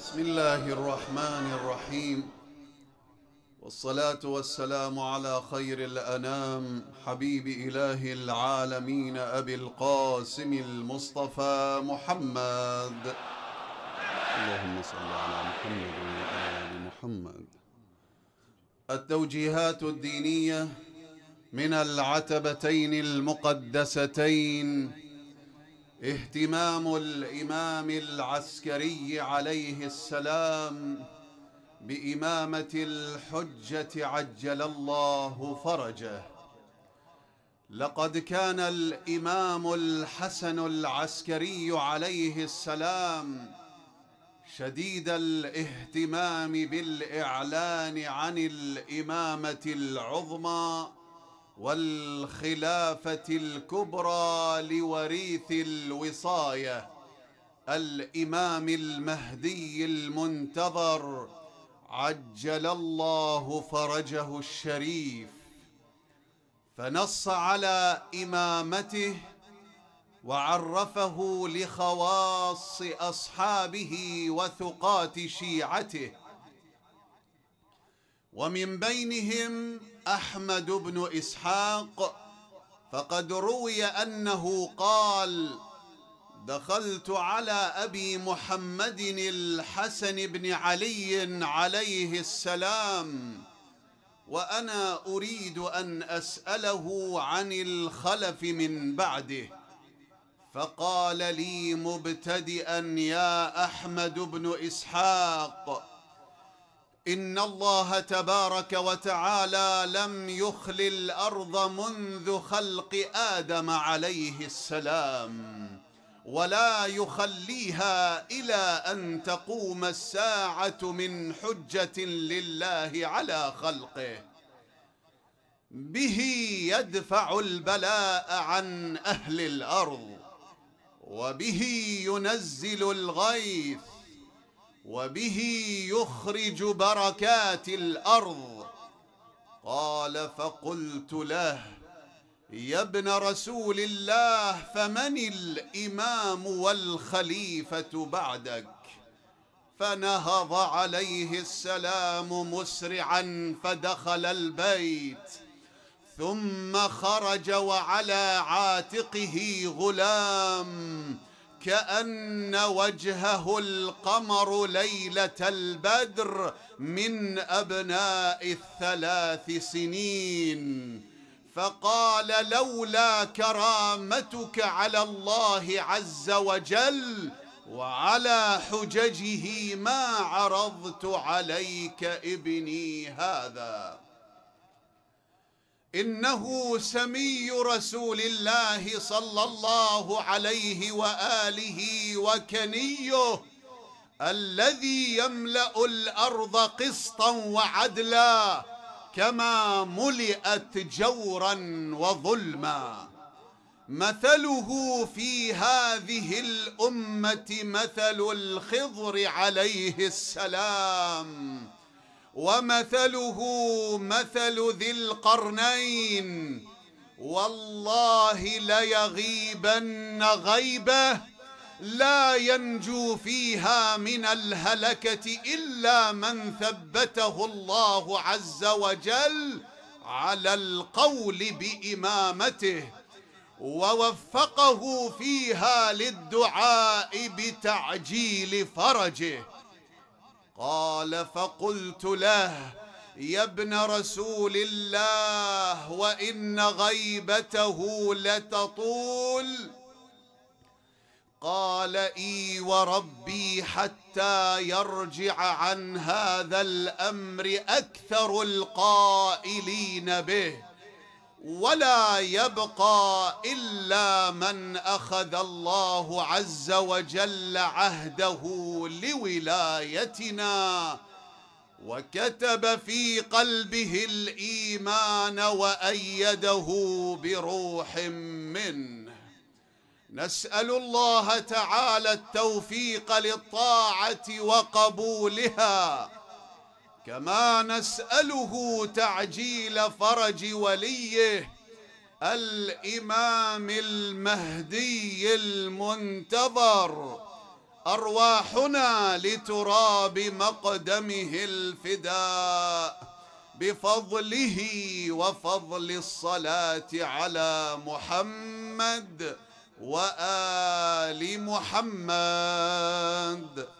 بسم الله الرحمن الرحيم والصلاة والسلام على خير الأنام حبيب إله العالمين أبي القاسم المصطفى محمد اللهم صل على محمد وآل محمد التوجيهات الدينية من العتبتين المقدستين اهتمام الامام العسكري عليه السلام بامامه الحجه عجل الله فرجه لقد كان الامام الحسن العسكري عليه السلام شديد الاهتمام بالاعلان عن الامامه العظمى والخلافة الكبرى لوريث الوصاية الإمام المهدي المنتظر عجل الله فرجه الشريف فنص على إمامته وعرفه لخواص أصحابه وثقات شيعته ومن بينهم احمد بن اسحاق فقد روي انه قال دخلت على ابي محمد الحسن بن علي عليه السلام وانا اريد ان اساله عن الخلف من بعده فقال لي مبتدئا يا احمد بن اسحاق ان الله تبارك وتعالى لم يخل الارض منذ خلق ادم عليه السلام ولا يخليها الى ان تقوم الساعه من حجه لله على خلقه به يدفع البلاء عن اهل الارض وبه ينزل الغيث وبه يخرج بركات الارض قال فقلت له يا ابن رسول الله فمن الامام والخليفه بعدك فنهض عليه السلام مسرعا فدخل البيت ثم خرج وعلى عاتقه غلام كأن وجهه القمر ليلة البدر من أبناء الثلاث سنين فقال لولا كرامتك على الله عز وجل وعلى حججه ما عرضت عليك ابني هذا انه سمي رسول الله صلى الله عليه واله وكنيه الذي يملا الارض قسطا وعدلا كما ملئت جورا وظلما مثله في هذه الامه مثل الخضر عليه السلام ومثله مثل ذي القرنين والله ليغيبن غيبه لا ينجو فيها من الهلكه الا من ثبته الله عز وجل على القول بامامته ووفقه فيها للدعاء بتعجيل فرجه قال فقلت له يا ابن رسول الله وان غيبته لتطول قال اي وربي حتى يرجع عن هذا الامر اكثر القائلين به ولا يبقى الا من اخذ الله عز وجل عهده لولايتنا وكتب في قلبه الايمان وايده بروح منه نسال الله تعالى التوفيق للطاعه وقبولها كما نسأله تعجيل فرج وليه الإمام المهدي المنتظر أرواحنا لتراب مقدمه الفداء بفضله وفضل الصلاة على محمد وآل محمد